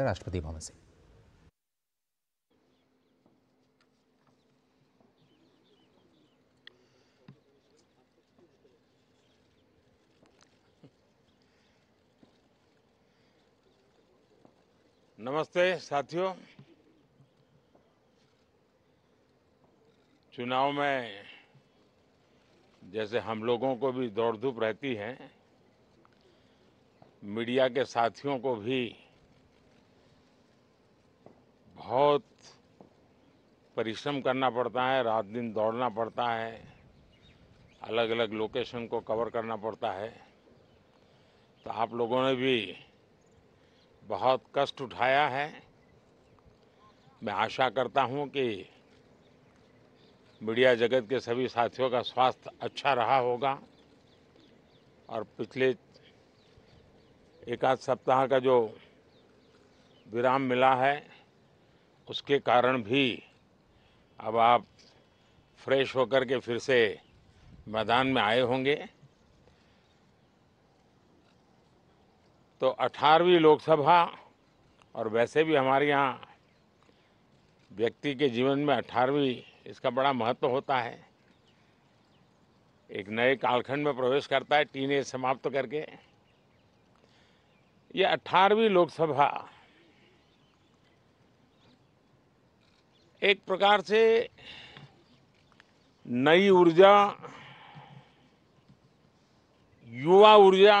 राष्ट्रपति भवन से नमस्ते साथियों चुनाव में जैसे हम लोगों को भी दौड़ धूप रहती है मीडिया के साथियों को भी बहुत परिश्रम करना पड़ता है रात दिन दौड़ना पड़ता है अलग अलग लोकेशन को कवर करना पड़ता है तो आप लोगों ने भी बहुत कष्ट उठाया है मैं आशा करता हूं कि मीडिया जगत के सभी साथियों का स्वास्थ्य अच्छा रहा होगा और पिछले एक आध सप्ताह का जो विराम मिला है उसके कारण भी अब आप फ्रेश होकर के फिर से मैदान में आए होंगे तो 18वीं लोकसभा और वैसे भी हमारे यहाँ व्यक्ति के जीवन में 18वीं इसका बड़ा महत्व होता है एक नए कालखंड में प्रवेश करता है टीन समाप्त करके ये 18वीं लोकसभा एक प्रकार से नई ऊर्जा युवा ऊर्जा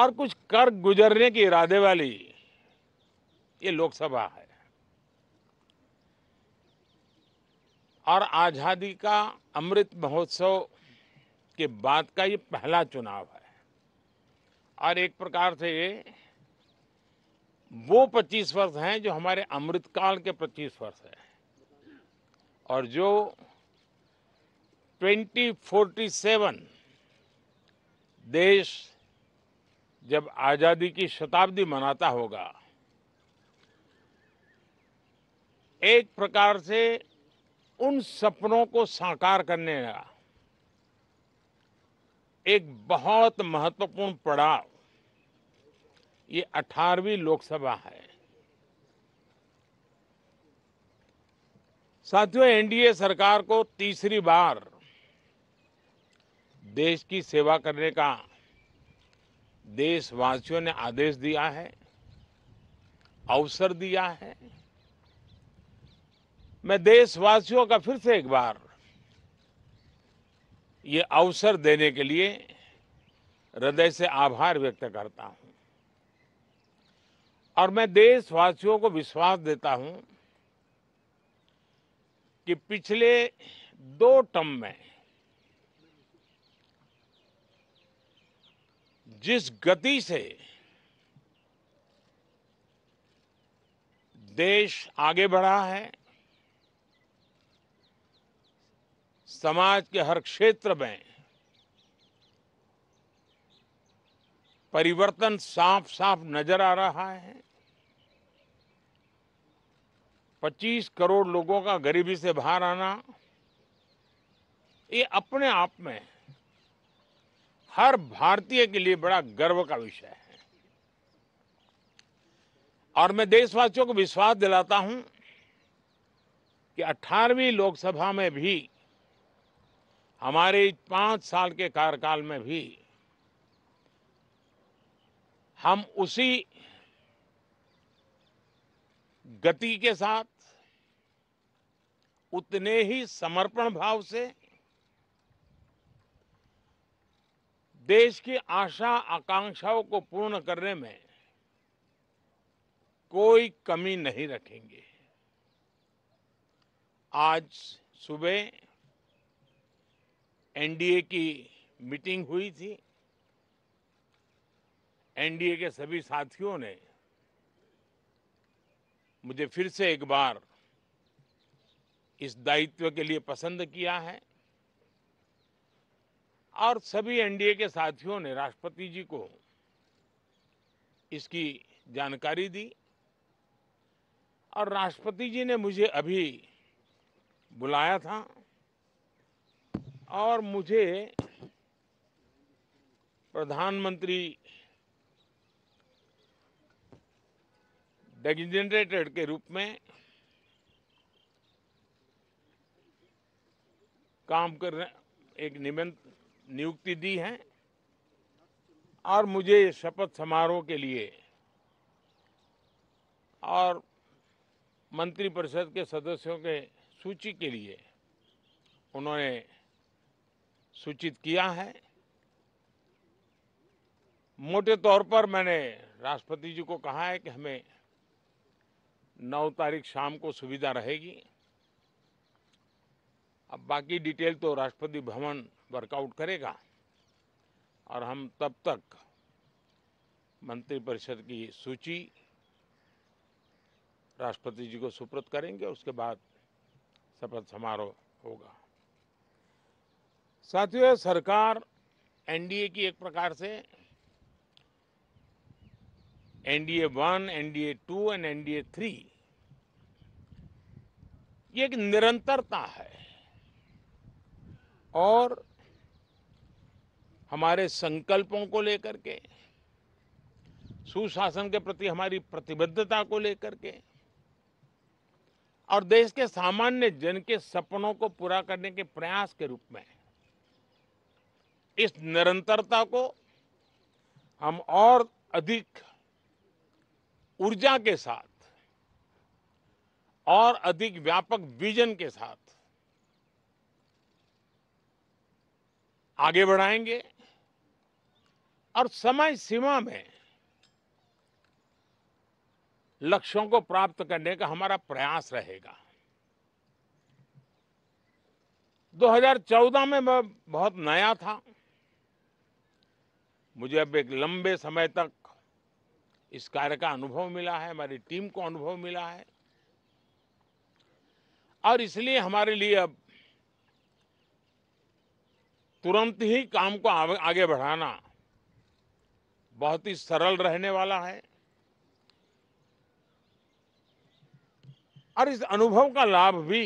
और कुछ कर गुजरने के इरादे वाली ये लोकसभा है और आज़ादी का अमृत महोत्सव के बाद का ये पहला चुनाव है और एक प्रकार से ये वो 25 वर्ष हैं जो हमारे अमृतकाल के 25 वर्ष हैं और जो 2047 देश जब आज़ादी की शताब्दी मनाता होगा एक प्रकार से उन सपनों को साकार करने का एक बहुत महत्वपूर्ण पड़ाव ये अठारहवीं लोकसभा है साथियों एनडीए सरकार को तीसरी बार देश की सेवा करने का देशवासियों ने आदेश दिया है अवसर दिया है मैं देशवासियों का फिर से एक बार ये अवसर देने के लिए हृदय से आभार व्यक्त करता हूं और मैं देशवासियों को विश्वास देता हूं कि पिछले दो टर्म में जिस गति से देश आगे बढ़ा है समाज के हर क्षेत्र में परिवर्तन साफ साफ नजर आ रहा है 25 करोड़ लोगों का गरीबी से बाहर आना ये अपने आप में हर भारतीय के लिए बड़ा गर्व का विषय है और मैं देशवासियों को विश्वास दिलाता हूं कि 18वीं लोकसभा में भी हमारे पांच साल के कार्यकाल में भी हम उसी गति के साथ उतने ही समर्पण भाव से देश की आशा आकांक्षाओं को पूर्ण करने में कोई कमी नहीं रखेंगे आज सुबह एनडीए की मीटिंग हुई थी एनडीए के सभी साथियों ने मुझे फिर से एक बार इस दायित्व के लिए पसंद किया है और सभी एनडीए के साथियों ने राष्ट्रपति जी को इसकी जानकारी दी और राष्ट्रपति जी ने मुझे अभी बुलाया था और मुझे प्रधानमंत्री डेजिनेटेड के रूप में काम कर एक निमंत्र नियुक्ति दी है और मुझे शपथ समारोह के लिए और मंत्रिपरिषद के सदस्यों के सूची के लिए उन्होंने सूचित किया है मोटे तौर पर मैंने राष्ट्रपति जी को कहा है कि हमें नौ तारीख शाम को सुविधा रहेगी अब बाकी डिटेल तो राष्ट्रपति भवन वर्कआउट करेगा और हम तब तक मंत्रिपरिषद की सूची राष्ट्रपति जी को सुप्रत करेंगे उसके बाद शपथ समारोह होगा साथियों सरकार एनडीए की एक प्रकार से NDA one NDA two and NDA three ये एक निरंतरता है और हमारे संकल्पों को लेकर के सुशासन के प्रति हमारी प्रतिबद्धता को लेकर के और देश के सामान्य जन के सपनों को पूरा करने के प्रयास के रूप में इस निरंतरता को हम और अधिक ऊर्जा के साथ और अधिक व्यापक विजन के साथ आगे बढ़ाएंगे और समय सीमा में लक्ष्यों को प्राप्त करने का हमारा प्रयास रहेगा 2014 में मैं बहुत नया था मुझे अब एक लंबे समय तक इस कार्य का अनुभव मिला है हमारी टीम को अनुभव मिला है और इसलिए हमारे लिए अब तुरंत ही काम को आगे बढ़ाना बहुत ही सरल रहने वाला है और इस अनुभव का लाभ भी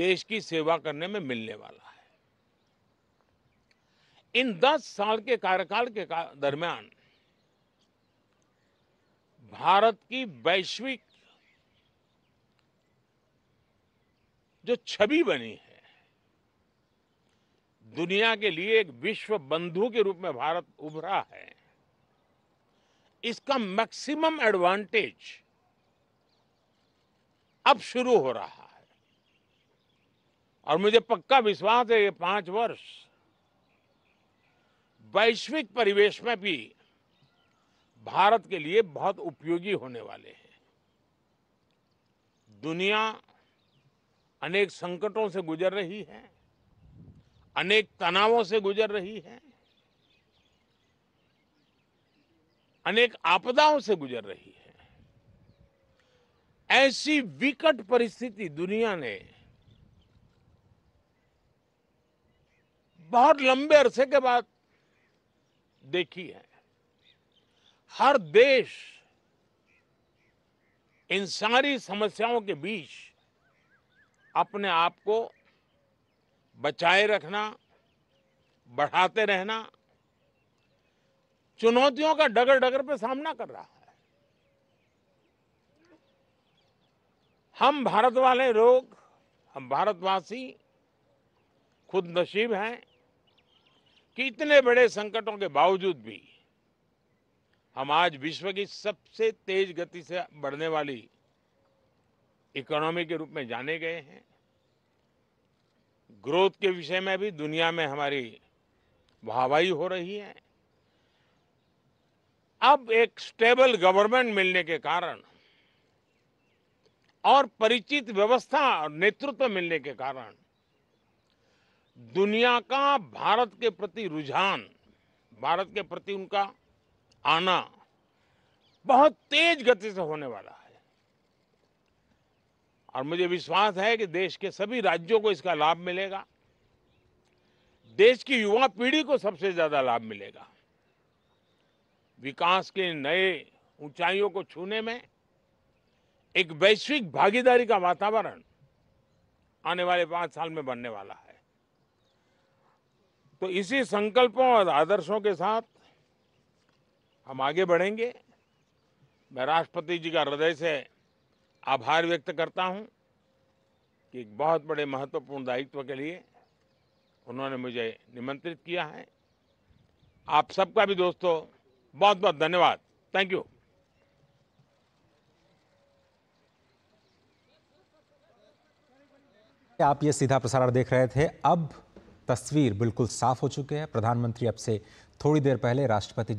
देश की सेवा करने में मिलने वाला है इन दस साल के कार्यकाल के दरमियान भारत की वैश्विक जो छवि बनी है दुनिया के लिए एक विश्व बंधु के रूप में भारत उभरा है इसका मैक्सिमम एडवांटेज अब शुरू हो रहा है और मुझे पक्का विश्वास है ये पांच वर्ष वैश्विक परिवेश में भी भारत के लिए बहुत उपयोगी होने वाले हैं दुनिया अनेक संकटों से गुजर रही है अनेक तनावों से गुजर रही है अनेक आपदाओं से गुजर रही है ऐसी विकट परिस्थिति दुनिया ने बहुत लंबे अरसे के बाद देखी है हर देश इन सारी समस्याओं के बीच अपने आप को बचाए रखना बढ़ाते रहना चुनौतियों का डगर डगर पे सामना कर रहा है हम भारत वाले लोग हम भारतवासी खुद नसीब हैं कि इतने बड़े संकटों के बावजूद भी हम आज विश्व की सबसे तेज गति से बढ़ने वाली इकोनॉमी के रूप में जाने गए हैं ग्रोथ के विषय में भी दुनिया में हमारी वाहवाही हो रही है अब एक स्टेबल गवर्नमेंट मिलने के कारण और परिचित व्यवस्था और नेतृत्व मिलने के कारण दुनिया का भारत के प्रति रुझान भारत के प्रति उनका आना बहुत तेज गति से होने वाला है और मुझे विश्वास है कि देश के सभी राज्यों को इसका लाभ मिलेगा देश की युवा पीढ़ी को सबसे ज्यादा लाभ मिलेगा विकास के नए ऊंचाइयों को छूने में एक वैश्विक भागीदारी का वातावरण आने वाले पांच साल में बनने वाला है तो इसी संकल्पों और आदर्शों के साथ हम आगे बढ़ेंगे मैं राष्ट्रपति जी का हृदय से आभार व्यक्त करता हूं कि एक बहुत बड़े महत्वपूर्ण दायित्व के लिए उन्होंने मुझे निमंत्रित किया है आप सबका भी दोस्तों बहुत बहुत धन्यवाद थैंक यू आप ये सीधा प्रसारण देख रहे थे अब तस्वीर बिल्कुल साफ हो चुके हैं प्रधानमंत्री अब से थोड़ी देर पहले राष्ट्रपति